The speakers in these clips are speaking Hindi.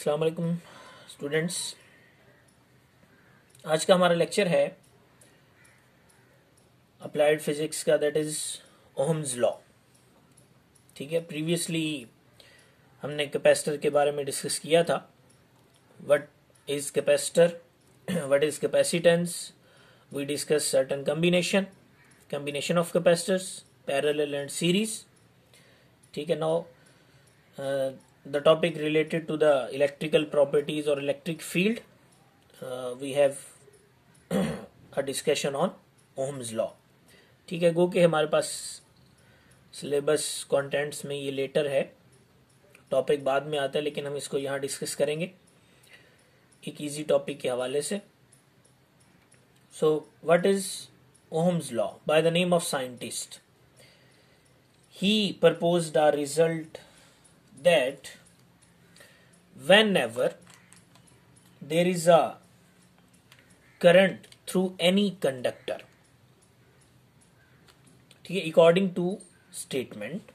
अस्सलाम वालेकुम स्टूडेंट्स आज का हमारा लेक्चर है अप्लाइड फिजिक्स का दैट इज़ ओहम्स लॉ ठीक है प्रीवियसली हमने कैपेसिटर के बारे में डिस्कस किया था what is capacitor what is capacitance we discuss certain combination combination of capacitors parallel and series ठीक है now the topic related to the electrical properties or electric field uh, we have a discussion on ohms law ठीक है गो के हमारे पास सिलेबस कंटेंट्स में ये लेटर है टॉपिक बाद में आता है लेकिन हम इसको यहाँ डिस्कस करेंगे एक इजी टॉपिक के हवाले से so what is Ohm's law by the name of scientist he proposed a result that whenever there is a current through any conductor okay, according to statement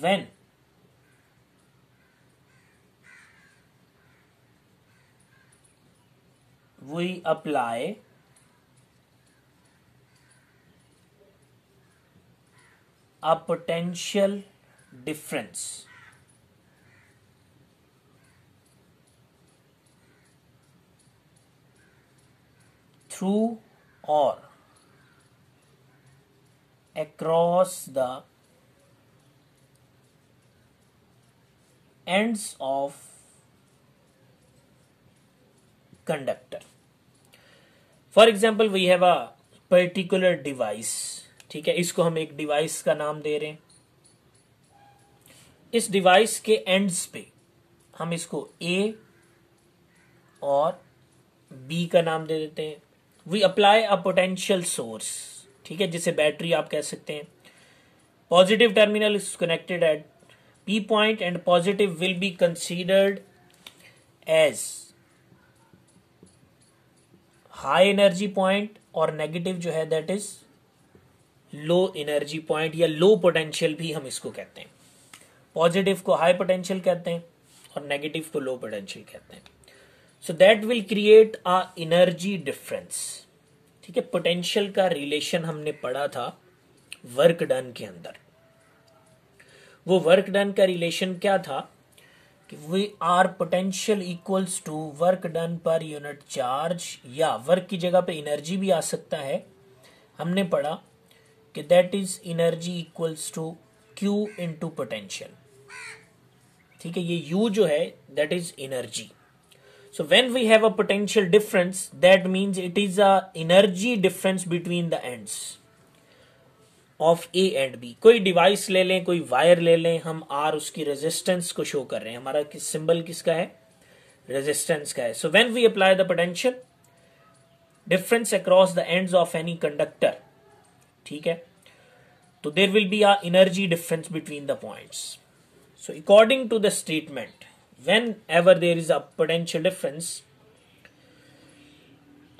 when we apply a potential difference. Through or across the ends of conductor. for example we have a particular device ठीक है इसको हम एक डिवाइस का नाम दे रहे हैं इस डिवाइस के एंड्स पे हम इसको ए और बी का नाम दे देते हैं we apply a potential source ठीक है जिसे बैटरी आप कह सकते हैं positive terminal is connected at P point and positive will be considered as high energy point और नेगेटिव जो है that is low energy point या लो पोटेंशियल भी हम इसको कहते हैं पॉजिटिव को हाई पोटेंशियल कहते हैं और नेगेटिव को लो पोटेंशियल कहते हैं so that will create a energy difference ठीक है पोटेंशियल का रिलेशन हमने पढ़ा था वर्क डन के अंदर वो वर्क डन का रिलेशन क्या था कि V or potential equals to work done per unit charge या वर्क की जगह पे एनर्जी भी आ सकता है हमने पढ़ा कि that is energy equals to Q into potential ठीक है ये U जो है that is energy so when we have a potential difference that means it is a energy difference between the ends of A and B कोई डिवाइस ले लें कोई वायर ले लें हम आर उसकी रेजिस्टेंस को शो कर रहे हैं हमारा किस सिंबल किसका है रेजिस्टेंस का है so when we apply the potential difference across the end of any conductor ठीक है तो there will be are energy difference between the points So according to the statement, whenever there is a potential difference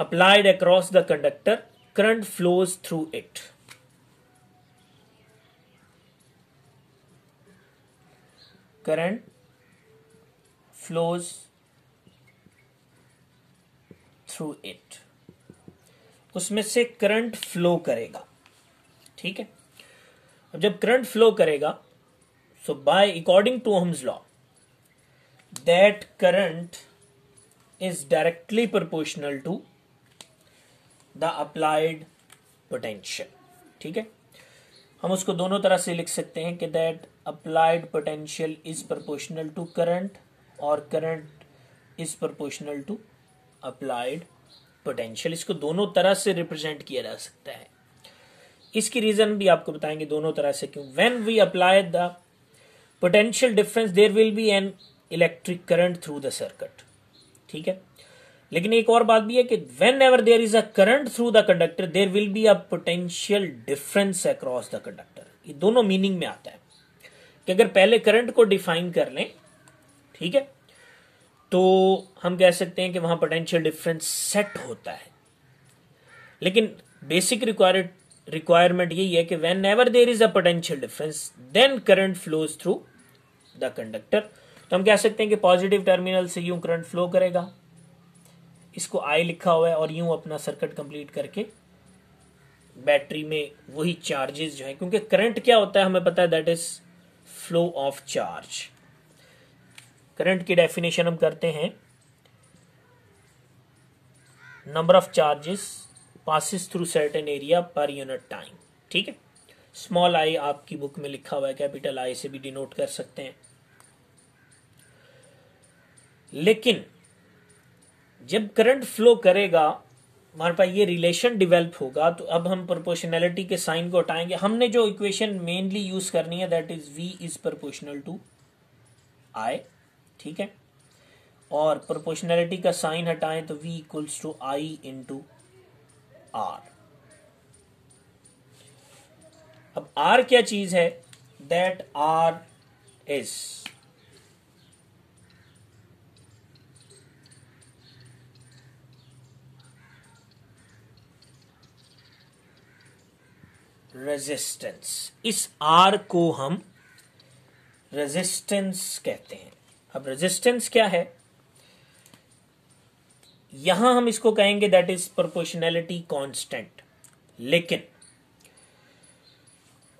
applied across the conductor, current flows through it. Current flows through it उसमें से करंट फ्लो करेगा ठीक है अब जब करंट फ्लो करेगा so by according to ohm's law that current is directly proportional to the applied potential ठीक है हम उसको दोनों तरह से लिख सकते हैं कि that applied potential is proportional to current और current is proportional to applied potential इसको दोनों तरह से रिप्रेजेंट किया जा सकता है इसकी रीजन भी आपको बताएंगे दोनों तरह से क्यों when we apply the potential difference there will be an electric current through the circuit ठीक है लेकिन एक और बात भी है कि whenever there is a current through the conductor there will be a potential difference across the conductor ये दोनों मीनिंग में आता है कि अगर पहले करंट को डिफाइन कर लें ठीक है तो हम कह सकते हैं कि वहां पोटेंशियल डिफरेंस सेट होता है लेकिन बेसिक रिक्वायर्ड रिक्वायरमेंट यही है कि whenever there is a potential difference then current flows through the conductor तो हम कह सकते हैं कि पॉजिटिव टर्मिनल से यूं करंट फ्लो करेगा इसको आई लिखा हुआ है और यूं अपना सर्किट कंप्लीट करके बैटरी में वही चार्जेस जो है क्योंकि करंट क्या होता है हमें पता है that is flow of charge current की डेफिनेशन हम करते हैं number of charges passes through certain area per unit time ठीक है स्मॉल आई आपकी बुक में लिखा हुआ है कैपिटल आई से भी डिनोट कर सकते हैं लेकिन जब करंट फ्लो करेगा हमारे पास ये रिलेशन डिवेल्प होगा तो अब हम प्रोपोर्शनैलिटी के साइन को हटाएंगे हमने जो इक्वेशन मेनली यूज करनी है that is V is proportional to I ठीक है और प्रोपोर्शनैलिटी का साइन हटाएं तो V equals to I into R अब आर क्या चीज है दैट आर इज रेजिस्टेंस इस आर को हम रेजिस्टेंस कहते हैं अब रेजिस्टेंस क्या है यहां हम इसको कहेंगे दैट इज प्रोपोर्शनैलिटी कांस्टेंट लेकिन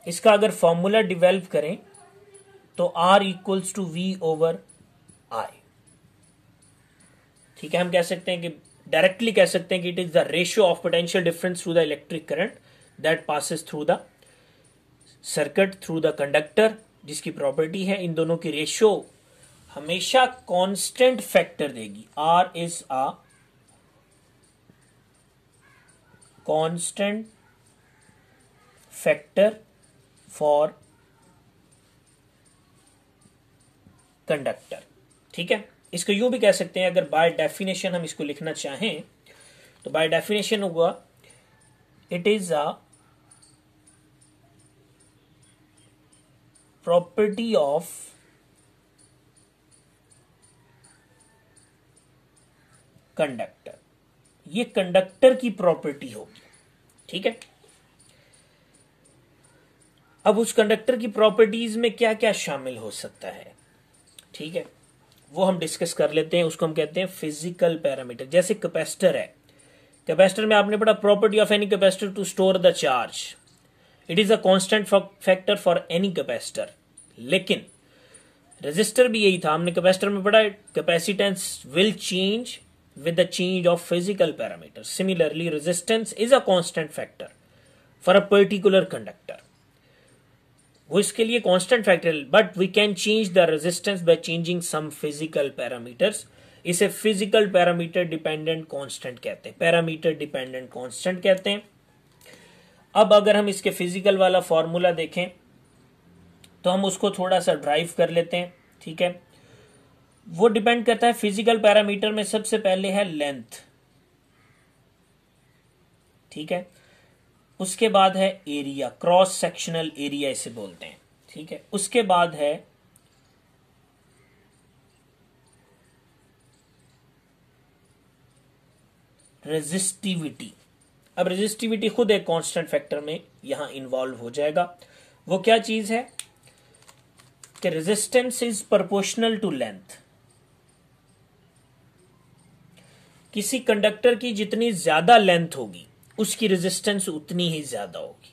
इसका अगर फॉर्मूला डिवेल्प करें तो R equals to we over I ठीक है हम कह सकते हैं कि डायरेक्टली कह सकते हैं कि it is the ratio of potential difference through the electric current that passes through the circuit through the conductor जिसकी प्रॉपर्टी है इन दोनों की रेशियो हमेशा कांस्टेंट फैक्टर देगी R is a constant factor for conductor ठीक है इसको यू भी कह सकते हैं अगर बाय डेफिनेशन हम इसको लिखना चाहें तो बाय डेफिनेशन होगा it is a property of conductor ये कंडक्टर की प्रॉपर्टी होगी ठीक है अब उस कंडक्टर की प्रॉपर्टीज में क्या क्या शामिल हो सकता है ठीक है वो हम डिस्कस कर लेते हैं उसको हम कहते हैं फिजिकल पैरामीटर जैसे कैपेसिटर है कैपेसिटर में आपने पढ़ा property of any capacitor to store the charge it is a constant factor for any capacitor लेकिन रेजिस्टर भी यही था हमने कैपेसिटर में पढ़ा capacitance will change with the change of physical parameters. Similarly, resistance is a constant factor for a particular conductor. वो इसके लिए constant factor but we can change the resistance by changing some physical parameters इसे फिजिकल पैरामीटर डिपेंडेंट कॉन्स्टेंट कहते हैं पैरामीटर डिपेंडेंट कॉन्स्टेंट कहते हैं अब अगर हम इसके फिजिकल वाला फॉर्मूला देखें तो हम उसको थोड़ा सा ड्राइव कर लेते हैं ठीक है वो डिपेंड करता है फिजिकल पैरामीटर में सबसे पहले है लेंथ ठीक है उसके बाद है एरिया क्रॉस सेक्शनल एरिया इसे बोलते हैं ठीक है उसके बाद है रेजिस्टिविटी अब रेजिस्टिविटी खुद एक कांस्टेंट फैक्टर में यहां इन्वॉल्व हो जाएगा वो क्या चीज है कि resistance is proportional to length किसी कंडक्टर की जितनी ज्यादा लेंथ होगी उसकी रेजिस्टेंस उतनी ही ज्यादा होगी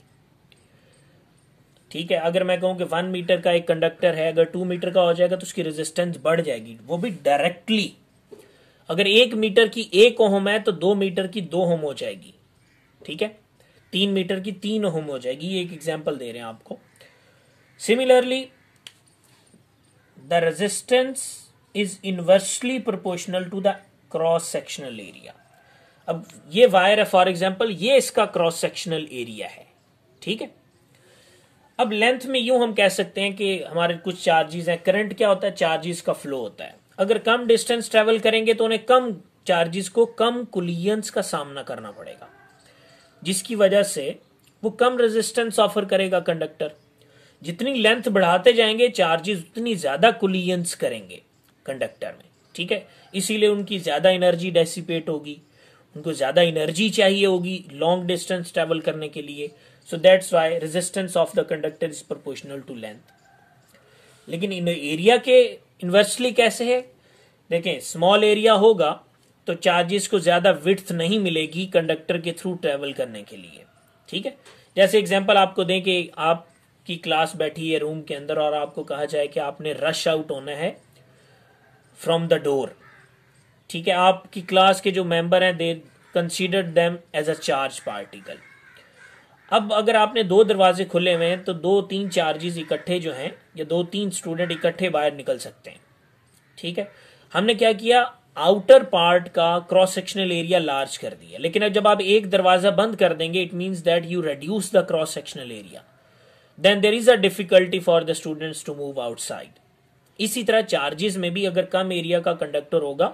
ठीक है अगर मैं कहूं कि वन मीटर का एक कंडक्टर है अगर टू मीटर का हो जाएगा तो उसकी रेजिस्टेंस बढ़ जाएगी वो भी डायरेक्टली अगर एक मीटर की एक ओहम है तो दो मीटर की दो होम हो जाएगी ठीक है तीन मीटर की तीन होम हो जाएगी ये एक एग्जाम्पल दे रहे हैं आपको similarly the resistance is inversely proportional to the cross sectional area अब ये वायर है फॉर एग्जांपल ये इसका क्रॉस सेक्शनल एरिया है ठीक है अब लेंथ में यूं हम कह सकते हैं कि हमारे कुछ चार्जेस हैं करंट क्या होता है चार्जेस का फ्लो होता है अगर कम डिस्टेंस ट्रेवल करेंगे तो उन्हें कम चार्जेस को कम कुलियंस का सामना करना पड़ेगा जिसकी वजह से वो कम रेजिस्टेंस ऑफर करेगा कंडक्टर जितनी लेंथ बढ़ाते जाएंगे चार्जेस उतनी ज्यादा कुलियंस करेंगे कंडक्टर में ठीक है इसीलिए उनकी ज़्यादा एनर्जी डेसिपेट होगी उनको ज़्यादा एनर्जी चाहिए होगी लॉन्ग डिस्टेंस ट्रेवल करने के लिए so that's why resistance of the conductor is proportional to length लेकिन इन एरिया के इन्वर्सली कैसे है देखें स्मॉल एरिया होगा तो चार्जेस को ज़्यादा विथ नहीं मिलेगी कंडक्टर के थ्रू ट्रेवल करने के लिए ठीक है जैसे एग्जाम्पल आपको दें कि आपकी क्लास बैठी है रूम के अंदर और आपको कहा जाए कि आपने रश आउट होना है फ्रॉम द डोर ठीक है आपकी क्लास के जो मेंबर हैं they consider them as a charge particle अब अगर आपने दो दरवाजे खुले हुए हैं तो दो तीन चार्जेस इकट्ठे जो हैं या दो तीन स्टूडेंट इकट्ठे बाहर निकल सकते हैं ठीक है हमने क्या किया आउटर पार्ट का क्रॉस सेक्शनल एरिया लार्ज कर दिया लेकिन अब जब आप एक दरवाजा बंद कर देंगे it means that you reduce the cross sectional area then there is a difficulty for the students to move outside इसी तरह चार्जेस में भी अगर कम एरिया का कंडक्टर होगा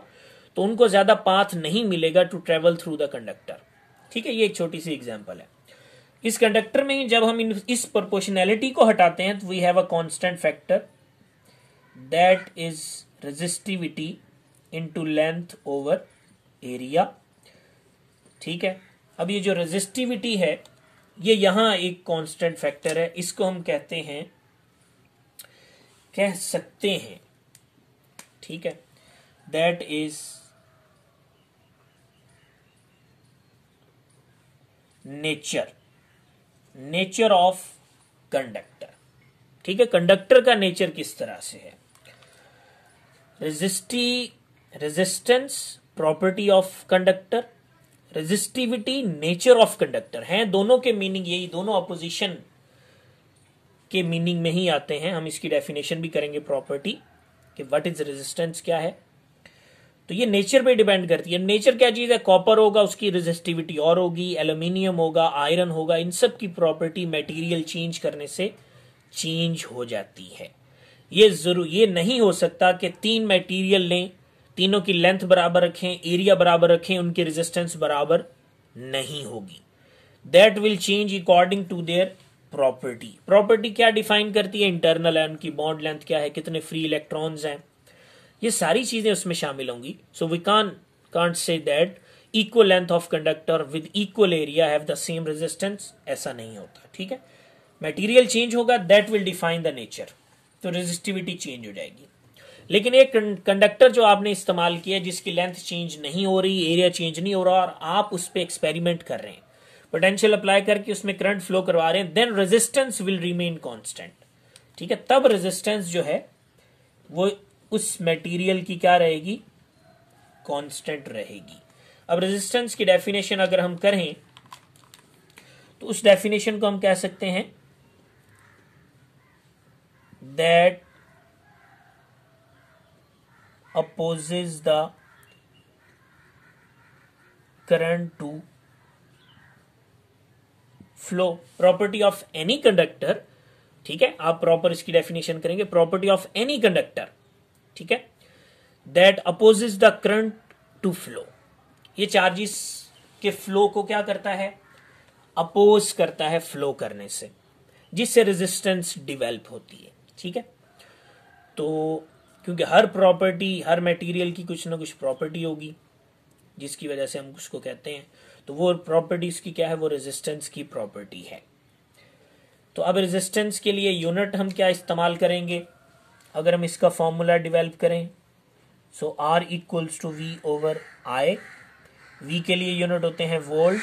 तो उनको ज्यादा पाथ नहीं मिलेगा to travel through the conductor ठीक है ये एक छोटी सी एग्जाम्पल है इस कंडक्टर में जब हम इन, इस प्रोपोर्शनैलिटी को हटाते हैं तो we have a constant factor that is resistivity into length over area ठीक है अब ये जो रेजिस्टिविटी है ये यहां एक कांस्टेंट फैक्टर है इसको हम कहते हैं कह सकते हैं ठीक है that is nature nature of conductor ठीक है कंडक्टर का नेचर किस तरह से है रेजिस्टी resistance property of conductor resistivity nature of conductor है दोनों के मीनिंग यही दोनों अपोजिशन के मीनिंग में ही आते हैं हम इसकी डेफिनेशन भी करेंगे प्रॉपर्टी कि व्हाट इज रेजिस्टेंस क्या है तो ये नेचर पे डिपेंड करती है नेचर क्या चीज़ है कॉपर होगा उसकी रेजिस्टिविटी और होगी एल्यूमिनियम होगा आयरन होगा इन सब की प्रॉपर्टी मटेरियल चेंज करने से चेंज हो जाती है ये जरूर ये नहीं हो सकता कि तीन मटेरियल लें तीनों की लेंथ बराबर रखें एरिया बराबर रखें उनकी रेजिस्टेंस बराबर नहीं होगी that will change according to their property property क्या डिफाइन करती है इंटरनल है उनकी बॉन्ड लेंथ क्या है कितने फ्री इलेक्ट्रॉन्स हैं ये सारी चीजें उसमें शामिल होंगी so we can can't say that equal length of conductor with equal area have the same resistance ऐसा नहीं होता ठीक है मटेरियल चेंज होगा that will define the nature तो रेजिस्टिविटी चेंज हो जाएगी लेकिन एक कंडक्टर जो आपने इस्तेमाल किया जिसकी लेंथ चेंज नहीं हो रही एरिया चेंज नहीं हो रहा और आप उस पर एक्सपेरिमेंट कर रहे हैं पोटेंशियल अप्लाई करके उसमें करंट फ्लो करवा रहे हैं then resistance will remain constant ठीक है तब रेजिस्टेंस जो है वो उस मटेरियल की क्या रहेगी कांस्टेंट रहेगी अब रेजिस्टेंस की डेफिनेशन अगर हम करें तो उस डेफिनेशन को हम कह सकते हैं that opposes the current to flow property of any conductor ठीक है आप प्रॉपर इसकी डेफिनेशन करेंगे प्रॉपर्टी ऑफ एनी कंडक्टर ठीक है that opposes the current to flow ये चार्जिस के फ्लो को क्या करता है अपोज करता है फ्लो करने से जिससे रेजिस्टेंस डिवेल्प होती है ठीक है तो क्योंकि हर प्रॉपर्टी हर मटेरियल की कुछ ना कुछ प्रॉपर्टी होगी जिसकी वजह से हम उसको कहते हैं तो वो प्रॉपर्टीज की क्या है वो रेजिस्टेंस की प्रॉपर्टी है तो अब रेजिस्टेंस के लिए यूनिट हम क्या इस्तेमाल करेंगे अगर हम इसका फॉर्मूला डिवेल्प करें so R equals to we over I V के लिए यूनिट होते हैं वोल्ट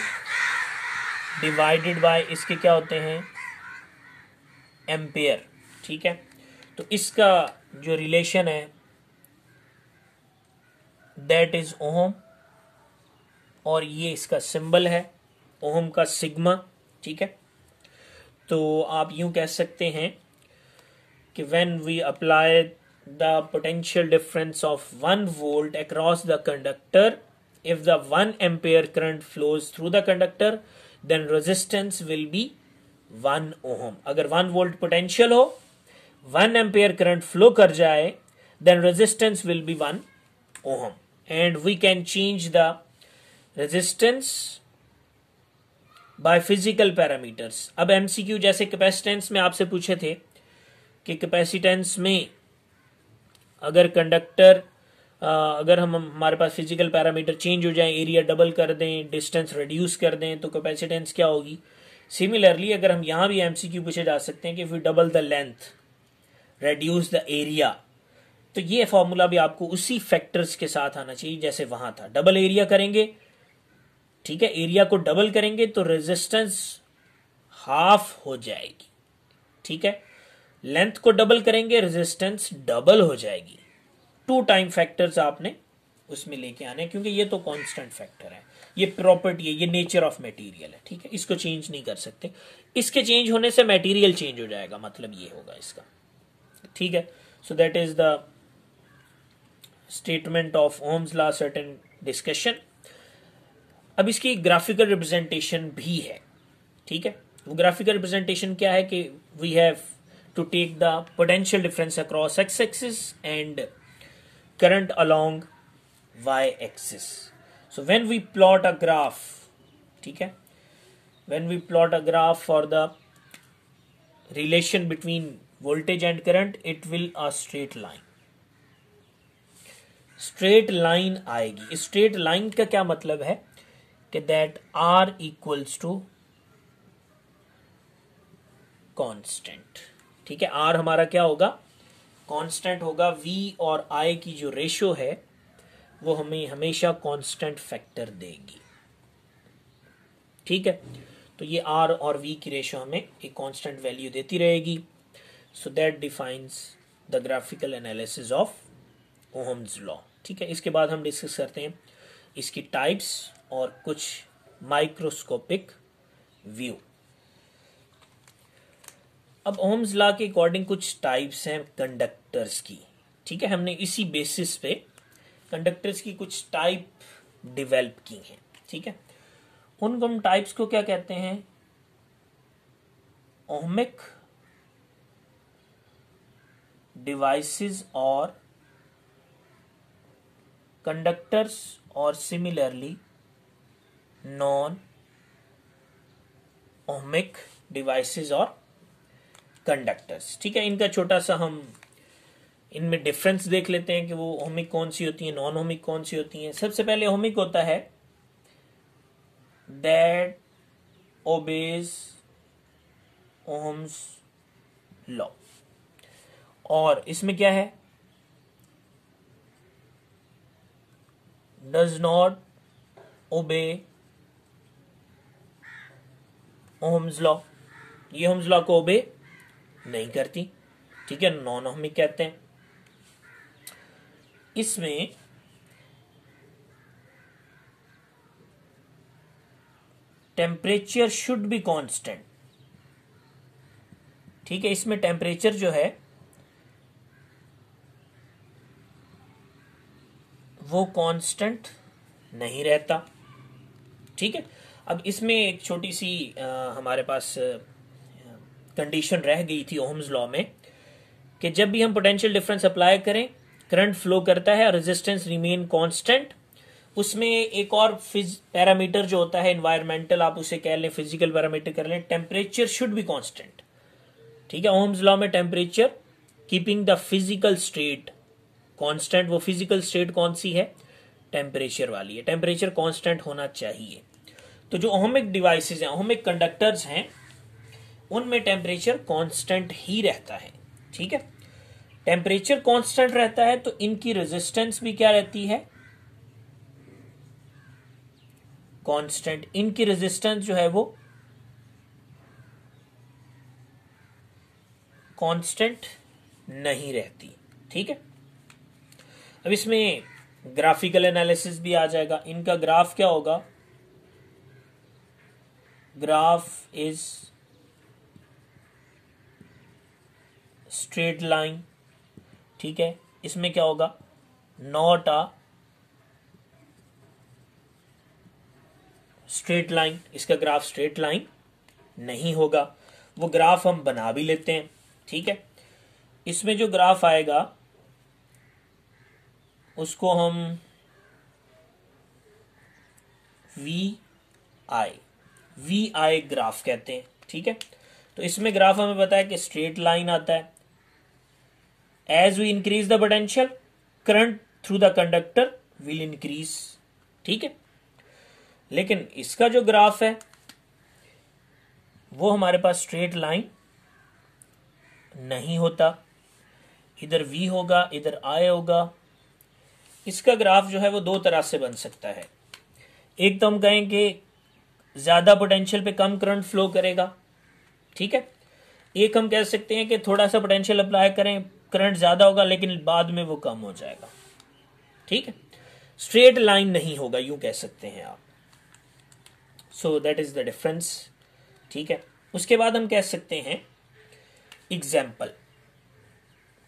डिवाइडेड बाय इसके क्या होते हैं एम्पेयर ठीक है तो इसका जो रिलेशन है दैट इज ओहम और ये इसका सिंबल है ओहम का सिग्मा ठीक है तो आप यूं कह सकते हैं कि when we apply the potential difference of one volt across the conductor if the one ampere current flows through the conductor then resistance will be one ohm अगर वन वोल्ट पोटेंशियल हो वन एम्पेयर करंट फ्लो कर जाए then resistance will be one ohm and we can change the resistance by physical parameters अब एमसीक्यू जैसे कैपेसिटेंस में आपसे पूछे थे कि कैपेसिटेंस में अगर कंडक्टर अगर हम हमारे पास फिजिकल पैरामीटर चेंज हो जाए एरिया डबल कर दें डिस्टेंस रिड्यूस कर दें तो कैपेसिटेंस क्या होगी सिमिलरली अगर हम यहाँ भी एमसीक्यू पूछे जा सकते हैं कि we double the length reduce the area तो ये फॉर्मूला भी आपको उसी फैक्टर्स के साथ आना चाहिए जैसे वहां था डबल एरिया करेंगे ठीक है एरिया को डबल करेंगे तो रेजिस्टेंस हाफ हो जाएगी ठीक है लेंथ को डबल करेंगे रेजिस्टेंस डबल हो जाएगी टू टाइम फैक्टर्स आपने उसमें लेके आने क्योंकि ये तो कांस्टेंट फैक्टर है ये प्रॉपर्टी है ये नेचर ऑफ मटेरियल है ठीक है इसको चेंज नहीं कर सकते इसके चेंज होने से मटेरियल चेंज हो जाएगा मतलब ये होगा इसका ठीक है so that is the statement of Ohm's law certain discussion अब इसकी ग्राफिकल रिप्रेजेंटेशन भी है ठीक है वो ग्राफिकल रिप्रेजेंटेशन क्या है कि we have to take the potential difference across x-axis and current along y-axis. So when we plot a graph, theek hai when we plot a graph for the relation between voltage and current, it will a straight line. Straight line आएगी स्ट्रेट लाइन का क्या मतलब है कि that R equals to constant ठीक है आर हमारा क्या होगा कांस्टेंट होगा वी और आई की जो रेशो है वो हमें हमेशा कांस्टेंट फैक्टर देगी ठीक है तो ये आर और वी की रेशो हमें एक कांस्टेंट वैल्यू देती रहेगी so that defines the graphical analysis of Ohm's law ठीक है इसके बाद हम डिस्कस करते हैं इसकी टाइप्स और कुछ माइक्रोस्कोपिक व्यू अब ओम्स लॉ के अकॉर्डिंग कुछ टाइप्स हैं कंडक्टर्स की ठीक है हमने इसी बेसिस पे कंडक्टर्स की कुछ टाइप डिवेल्प की हैं ठीक है उन हम टाइप्स को क्या कहते हैं ओहमिक डिवाइसेस और कंडक्टर्स और सिमिलरली नॉन ओमिक डिवाइसेस और कंडक्टर्स ठीक है इनका छोटा सा हम इनमें डिफरेंस देख लेते हैं कि वो होमिक कौन सी होती है नॉन होमिक कौन सी होती है सबसे पहले होमिक होता है दैट ओबेज ओम्स लॉ और इसमें क्या है does not obey Ohm's law ये होम्स लॉ को ओबे नहीं करती ठीक है नॉन कहते हैं इसमें टेम्परेचर शुड बी कांस्टेंट ठीक है इसमें टेम्परेचर जो है वो कांस्टेंट नहीं रहता ठीक है अब इसमें एक छोटी सी आ, हमारे पास कंडीशन रह गई थी ओम्स लॉ में कि जब भी हम पोटेंशियल डिफरेंस अप्लाई करें करंट फ्लो करता है और रेजिस्टेंस रिमेन कांस्टेंट उसमें एक और फिज पैरामीटर जो होता है इन्वायरमेंटल आप उसे कह लें फिजिकल पैरामीटर कर लें टेम्परेचर शुड बी कांस्टेंट ठीक है ओम्स लॉ में temperature keeping the physical state constant वो फिजिकल स्टेट कौन सी है टेम्परेचर वाली है टेम्परेचर कॉन्स्टेंट होना चाहिए तो जो ओहमिक डिवाइसेस हैं ओहमिक कंडक्टर्स हैं उनमें टेम्परेचर कांस्टेंट ही रहता है ठीक है टेम्परेचर कांस्टेंट रहता है तो इनकी रेजिस्टेंस भी क्या रहती है कांस्टेंट इनकी रेजिस्टेंस जो है वो कांस्टेंट नहीं रहती ठीक है अब इसमें ग्राफिकल एनालिसिस भी आ जाएगा इनका ग्राफ क्या होगा ग्राफ इज स्ट्रेट लाइन ठीक है इसमें क्या होगा नॉट आ स्ट्रेट लाइन इसका ग्राफ स्ट्रेट लाइन नहीं होगा वो ग्राफ हम बना भी लेते हैं ठीक है इसमें जो ग्राफ आएगा उसको हम V I V I graph कहते हैं ठीक है तो इसमें ग्राफ हमें पता है कि स्ट्रेट लाइन आता है as we increase the potential current through the conductor will increase ठीक है लेकिन इसका जो ग्राफ है वो हमारे पास स्ट्रेट लाइन नहीं होता इधर V होगा इधर I होगा इसका ग्राफ जो है वो दो तरह से बन सकता है एक तो हम कहें कि ज़्यादा पोटेंशियल पे कम करंट फ्लो करेगा ठीक है एक हम कह सकते हैं कि थोड़ा सा पोटेंशियल अप्लाई करें करंट ज्यादा होगा लेकिन बाद में वो कम हो जाएगा ठीक है स्ट्रेट लाइन नहीं होगा यू कह सकते हैं आप so that is the difference ठीक है उसके बाद हम कह सकते हैं एग्जाम्पल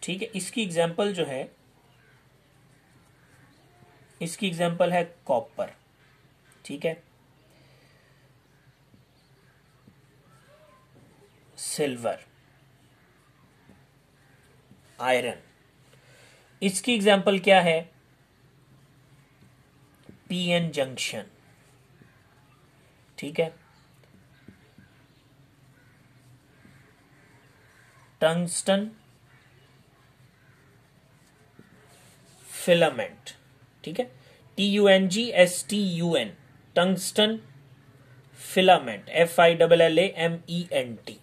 ठीक है इसकी एग्जाम्पल जो है इसकी एग्जाम्पल है कॉपर ठीक है सिल्वर आयरन इसकी एग्जाम्पल क्या है पीएन जंक्शन ठीक है टंगस्टन फिलामेंट ठीक है T U N G S T U N tungsten filament F I double L M E N T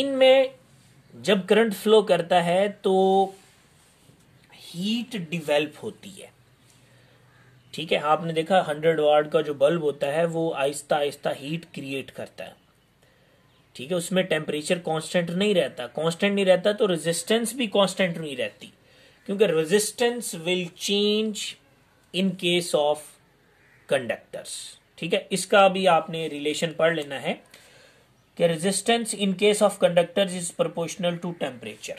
इनमें जब करंट फ्लो करता है तो हीट डिवेल्प होती है ठीक है आपने देखा हंड्रेड वार्ड का जो बल्ब होता है वो आहिस्ता आहिस्ता हीट क्रिएट करता है ठीक है उसमें टेम्परेचर कांस्टेंट नहीं रहता कांस्टेंट नहीं रहता तो रेजिस्टेंस भी कांस्टेंट नहीं रहती क्योंकि resistance will change in case of conductors ठीक है इसका भी आपने रिलेशन पढ़ लेना है कि resistance in case of conductors is proportional to temperature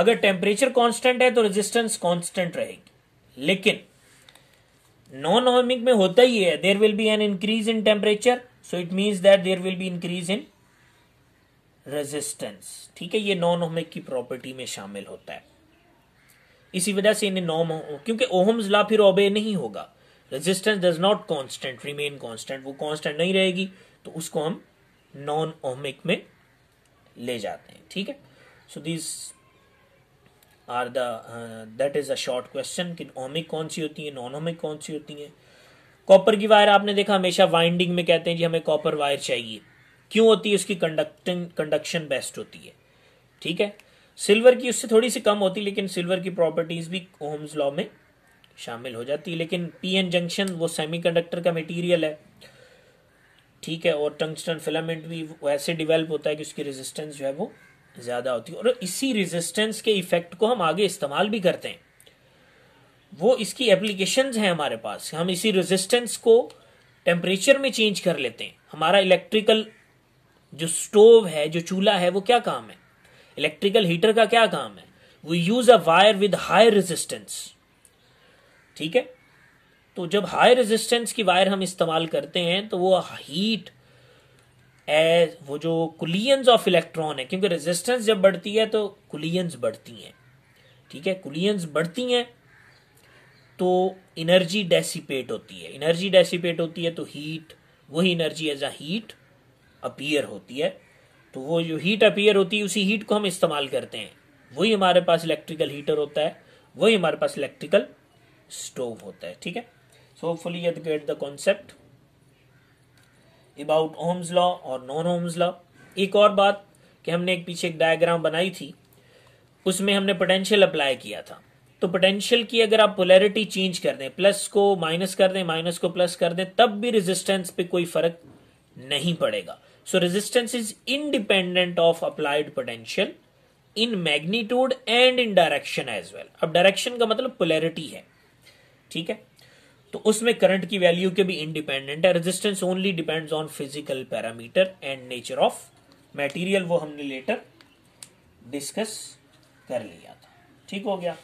अगर टेम्परेचर कांस्टेंट है तो रेजिस्टेंस कांस्टेंट रहेगी लेकिन नॉन ऑर्मिक में होता ही है there will be an increase in temperature so it means that there will be increase in resistance ठीक है ये नॉन ओहमिक की प्रॉपर्टी में शामिल होता है इसी वजह से इन्हें नॉम क्योंकि ओहम्स ला फिर ओबे नहीं होगा resistance does not constant remain constant वो कांस्टेंट नहीं रहेगी तो उसको हम नॉन ओमिक में ले जाते हैं ठीक है so this are the that is a short question कि ओमिक कौन सी होती है नॉन ओमिक कौन सी होती है कॉपर की वायर आपने देखा हमेशा वाइंडिंग में कहते हैं जी हमें कॉपर वायर चाहिए क्यों होती है उसकी कंडक्टिंग कंडक्शन बेस्ट होती है ठीक है सिल्वर की उससे थोड़ी सी कम होती लेकिन सिल्वर की प्रॉपर्टीज भी ओम्स लॉ में शामिल हो जाती है लेकिन पी एन जंक्शन वो सेमीकंडक्टर का मटेरियल है ठीक है और टंगस्टन फिलामेंट भी वैसे डिवेल्प होता है कि उसकी रेजिस्टेंस जो है वो ज़्यादा होती है और इसी रेजिस्टेंस के इफेक्ट को हम आगे इस्तेमाल भी करते हैं वो इसकी एप्लीकेशंस हैं हमारे पास हम इसी रेजिस्टेंस को टेम्परेचर में चेंज कर लेते हैं हमारा इलेक्ट्रिकल जो स्टोव है जो चूल्हा है वो क्या काम है इलेक्ट्रिकल हीटर का क्या काम है we use a wire with high resistance ठीक है तो जब हाई रेजिस्टेंस की वायर हम इस्तेमाल करते हैं तो वो हीट एज वो जो कुलियंस ऑफ इलेक्ट्रॉन है क्योंकि रेजिस्टेंस जब बढ़ती है तो कुलियंस बढ़ती हैं ठीक है कुलियंस बढ़ती हैं तो एनर्जी डेसिपेट होती है एनर्जी डेसिपेट होती है तो हीट वही energy as a heat appear होती है तो वो जो हीट अपीयर होती है उसी हीट को हम इस्तेमाल करते हैं वही हमारे पास इलेक्ट्रिकल हीटर होता है वही हमारे पास इलेक्ट्रिकल स्टोव होता है ठीक है So hopefully you get the concept about Ohm's law और नॉन ओम्स लॉ एक और बात कि हमने एक पीछे एक डायग्राम बनाई थी उसमें हमने पोटेंशियल अप्लाई किया था तो पोटेंशियल की अगर आप पोलैरिटी चेंज कर दें प्लस को माइनस कर दें माइनस को प्लस कर दें तब भी रेजिस्टेंस पे कोई फर्क नहीं पड़ेगा so resistance is independent of applied potential in magnitude and in direction as well अब डायरेक्शन का मतलब पोलैरिटी है ठीक है तो उसमें करंट की वैल्यू के भी इंडिपेंडेंट है resistance only depends on physical parameter and nature of material वो हमने लेटर डिस्कस कर लिया था ठीक हो गया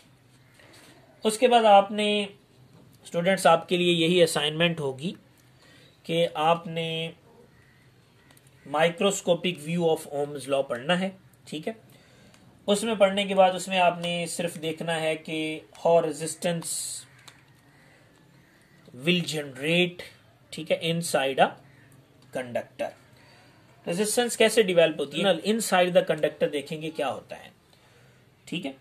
उसके बाद आपने स्टूडेंट्स आपके लिए यही असाइनमेंट होगी कि आपने microscopic view of Ohm's law पढ़ना है ठीक है उसमें पढ़ने के बाद उसमें आपने सिर्फ देखना है कि हाउ रेजिस्टेंस विल जनरेट ठीक है inside a conductor resistance कैसे डिवेल्प होती है इन साइड द कंडक्टर देखेंगे क्या होता है ठीक है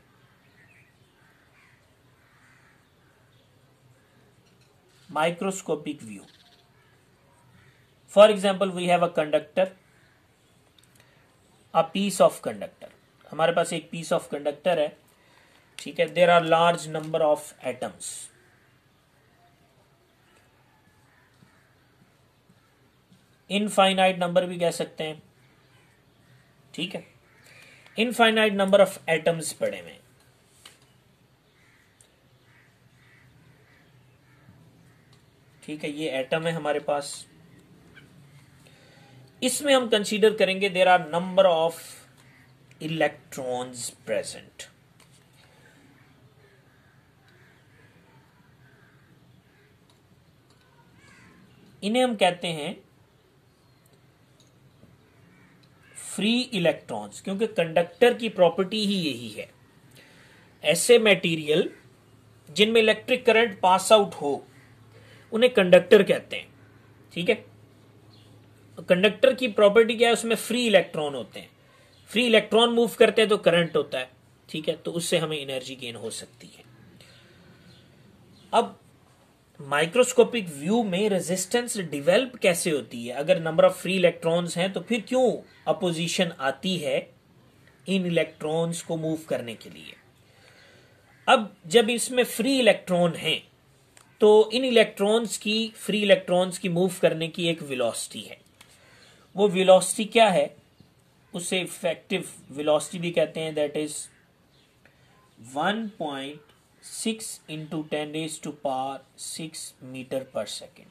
microscopic view for example we have a conductor a piece of conductor हमारे पास एक पीस ऑफ कंडक्टर है ठीक है there are large number of atoms infinite number भी कह सकते हैं ठीक है इनफाइनाइट नंबर ऑफ एटम्स पड़े हुए ठीक है ये एटम है हमारे पास इसमें हम कंसीडर करेंगे there are number of electrons present इन्हें हम कहते हैं फ्री इलेक्ट्रॉन्स क्योंकि कंडक्टर की प्रॉपर्टी ही यही है ऐसे मटेरियल जिनमें इलेक्ट्रिक करंट पास आउट हो उन्हें कंडक्टर कहते हैं ठीक है कंडक्टर की प्रॉपर्टी क्या है उसमें फ्री इलेक्ट्रॉन होते हैं फ्री इलेक्ट्रॉन मूव करते हैं तो करंट होता है ठीक है तो उससे हमें एनर्जी गेन हो सकती है अब माइक्रोस्कोपिक व्यू में रेजिस्टेंस डिवेलप कैसे होती है अगर नंबर ऑफ फ्री इलेक्ट्रॉन्स हैं तो फिर क्यों अपोजिशन आती है इन इलेक्ट्रॉन्स को मूव करने के लिए अब जब इसमें फ्री इलेक्ट्रॉन हैं तो इन इलेक्ट्रॉन्स की फ्री इलेक्ट्रॉन्स की मूव करने की एक विलॉसिटी है वो विलॉसिटी क्या है उसे इफेक्टिव वेलोसिटी भी कहते हैं that is point six into ten raise to power six metre per second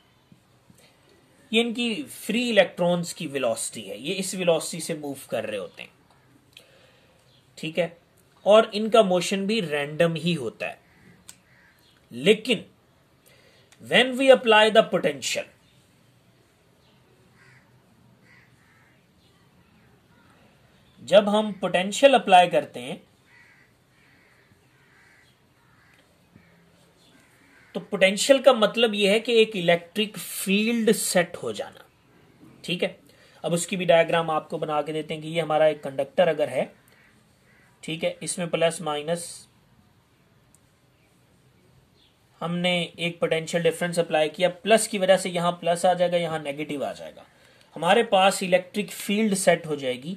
ये इनकी फ्री इलेक्ट्रॉन्स की वेलोसिटी है ये इस वेलोसिटी से मूव कर रहे होते हैं ठीक है और इनका मोशन भी रैंडम ही होता है लेकिन when we apply the potential जब हम पोटेंशियल अप्लाई करते हैं तो पोटेंशियल का मतलब यह है कि एक इलेक्ट्रिक फील्ड सेट हो जाना ठीक है अब उसकी भी डायग्राम आपको बना के देते हैं कि ये हमारा एक कंडक्टर अगर है ठीक है इसमें प्लस माइनस हमने एक पोटेंशियल डिफरेंस अप्लाई किया प्लस की वजह से यहां प्लस आ जाएगा यहां नेगेटिव आ जाएगा हमारे पास इलेक्ट्रिक फील्ड सेट हो जाएगी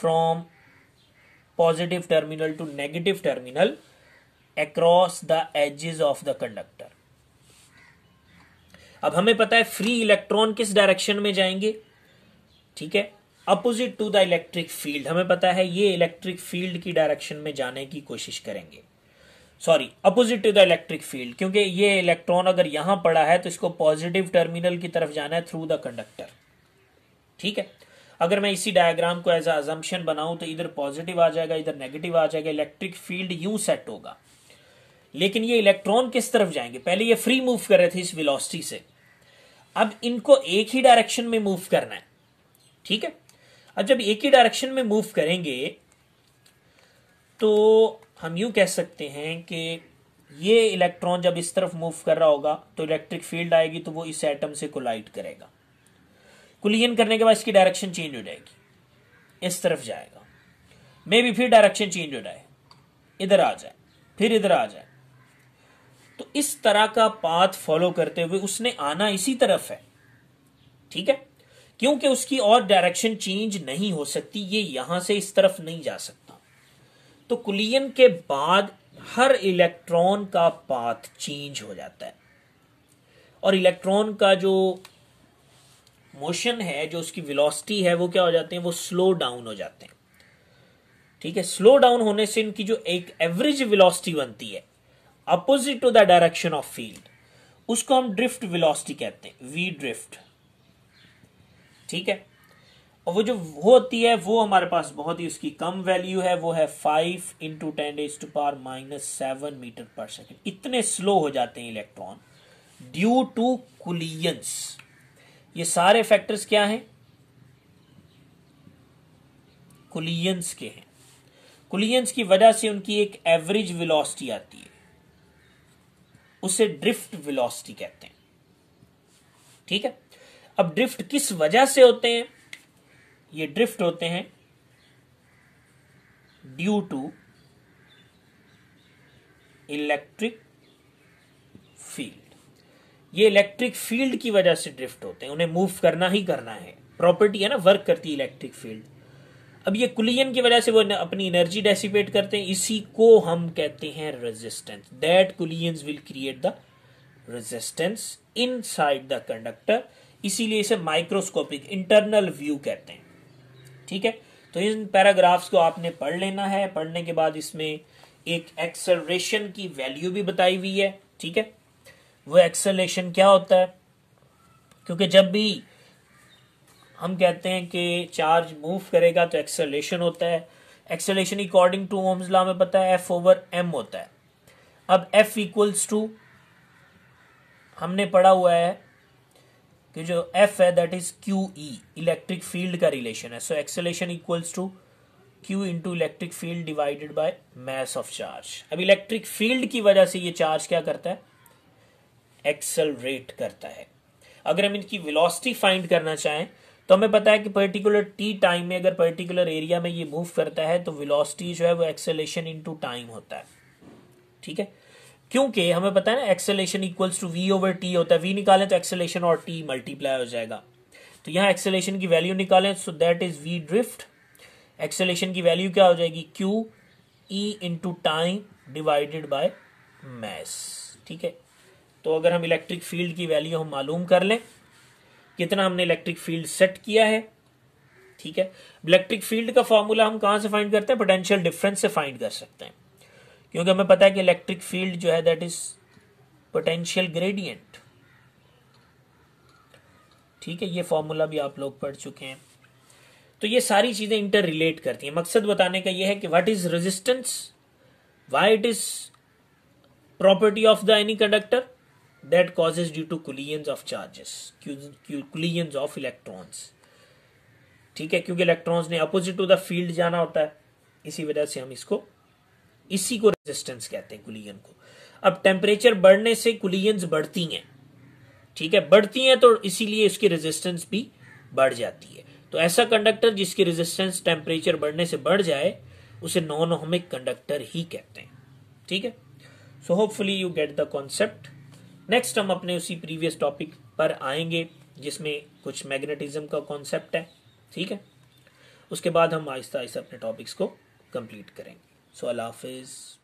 from positive terminal to negative terminal across the edges of the conductor अब हमें पता है फ्री इलेक्ट्रॉन किस डायरेक्शन में जाएंगे ठीक है opposite to the electric field हमें पता है ये इलेक्ट्रिक फील्ड की डायरेक्शन में जाने की कोशिश करेंगे sorry opposite to the electric field क्योंकि ये इलेक्ट्रॉन अगर यहां पड़ा है तो इसको पॉजिटिव टर्मिनल की तरफ जाना है थ्रू द कंडक्टर ठीक है अगर मैं इसी डायग्राम को एज अजम्पन बनाऊं तो इधर पॉजिटिव आ जाएगा इधर नेगेटिव आ जाएगा इलेक्ट्रिक फील्ड यू सेट होगा लेकिन ये इलेक्ट्रॉन किस तरफ जाएंगे पहले ये फ्री मूव कर रहे थे इस वेलोसिटी से अब इनको एक ही डायरेक्शन में मूव करना है ठीक है अब जब एक ही डायरेक्शन में मूव करेंगे तो हम यू कह सकते हैं कि ये इलेक्ट्रॉन जब इस तरफ मूव कर रहा होगा तो इलेक्ट्रिक फील्ड आएगी तो वो इस एटम से कोलाइड करेगा कुलियन करने के बाद इसकी डायरेक्शन चेंज हो जाएगी इस तरफ जाएगा मे बी फिर डायरेक्शन चेंज हो जाए इधर आ जाए फिर इधर आ जाए तो इस तरह का पाथ फॉलो करते हुए उसने आना इसी तरफ है ठीक है क्योंकि उसकी और डायरेक्शन चेंज नहीं हो सकती ये यहां से इस तरफ नहीं जा सकता तो कुलियन के बाद हर इलेक्ट्रॉन का पाथ चेंज हो जाता है और इलेक्ट्रॉन का जो मोशन है जो उसकी वेलोसिटी है वो क्या हो जाते हैं वो स्लो डाउन हो जाते हैं ठीक है स्लो डाउन होने से इनकी जो एक एवरेज वेलोसिटी बनती है opposite to the direction of field उसको हम ड्रिफ्ट वेलोसिटी कहते हैं वी ड्रिफ्ट ठीक है और वो जो होती है वो हमारे पास बहुत ही उसकी कम वैल्यू है वो है five into ten raise to power minus seven metre per second इतने स्लो हो जाते हैं इलेक्ट्रॉन ड्यू टू कुलियंस ये सारे फैक्टर्स क्या हैं कुलियंस के हैं कुलियंस की वजह से उनकी एक एवरेज वेलोसिटी आती है उसे ड्रिफ्ट वेलोसिटी कहते हैं ठीक है अब ड्रिफ्ट किस वजह से होते हैं ये ड्रिफ्ट होते हैं ड्यू टू इलेक्ट्रिक फील्ड ये इलेक्ट्रिक फील्ड की वजह से ड्रिफ्ट होते हैं उन्हें मूव करना ही करना है प्रॉपर्टी है ना वर्क करती है इलेक्ट्रिक फील्ड अब ये कुलियन की वजह से वो अपनी एनर्जी डेसिपेट करते हैं इसी को हम कहते हैं resistance that collision will create the resistance inside the conductor इसीलिए इसे माइक्रोस्कोपिक इंटरनल व्यू कहते हैं ठीक है तो इन पैराग्राफ्स को आपने पढ़ लेना है पढ़ने के बाद इसमें एक एक्सलेशन की वैल्यू भी बताई हुई है ठीक है वो एक्सलेशन क्या होता है क्योंकि जब भी हम कहते हैं कि चार्ज मूव करेगा तो एक्सेलेशन होता है acceleration according to Ohm's law में पता है एफ ओवर एम होता है अब एफ इक्वल्स टू हमने पढ़ा हुआ है कि जो एफ है that is q E electric field का रिलेशन है so acceleration equals to q into electric field divided by mass of charge अब इलेक्ट्रिक फील्ड की वजह से ये चार्ज क्या करता है एक्सलरेट करता है अगर हम इनकी वेलोसिटी फाइंड करना चाहें तो हमें पता है कि पर्टिकुलर टी टाइम में अगर पर्टिकुलर एरिया में ये मूव करता है तो विलोसिटी जो है वो एक्सेलेशन इनटू टाइम होता है ठीक है क्योंकि हमें पता है ना acceleration equals to we over t होता है वी निकालें तो एक्सेलेशन और टी मल्टीप्लाई हो जाएगा तो यहाँ एक्सेलेशन की वैल्यू निकालें so that is v drift acceleration की वैल्यू क्या हो जाएगी q E into time divided by mass ठीक है तो अगर हम इलेक्ट्रिक फील्ड की वैल्यू हम मालूम कर लें कितना हमने इलेक्ट्रिक फील्ड सेट किया है ठीक है इलेक्ट्रिक फील्ड का फॉर्मूला हम कहां से फाइंड करते हैं पोटेंशियल डिफरेंस से फाइंड कर सकते हैं क्योंकि हमें पता है कि इलेक्ट्रिक फील्ड जो है दैट इज पोटेंशियल ग्रेडियंट ठीक है ये फॉर्मूला भी आप लोग पढ़ चुके हैं तो ये सारी चीजें इंटर रिलेट करती हैं मकसद बताने का ये है कि what is resistance why it is property of the any conductor that causes due to collisions of charges collisions of electrons ठीक है क्योंकि इलेक्ट्रॉन्स ने अपोजिट टू द फील्ड जाना होता है इसी वजह से हम इसको इसी को रेजिस्टेंस कहते हैं कुलियन को अब टेम्परेचर बढ़ने से कुलियंस बढ़ती हैं ठीक है बढ़ती हैं तो इसीलिए इसकी रेजिस्टेंस भी बढ़ जाती है तो ऐसा कंडक्टर जिसकी रेजिस्टेंस टेम्परेचर बढ़ने से बढ़ जाए उसे नॉन होमिक कंडक्टर ही कहते हैं ठीक है so hopefully you get the concept next हम अपने उसी प्रीवियस टॉपिक पर आएंगे जिसमें कुछ मैग्नेटिज्म का कॉन्सेप्ट है ठीक है उसके बाद हम आहिस्ता आहिस्ता अपने टॉपिक्स को कंप्लीट करेंगे सो अल्लाह हाफिज़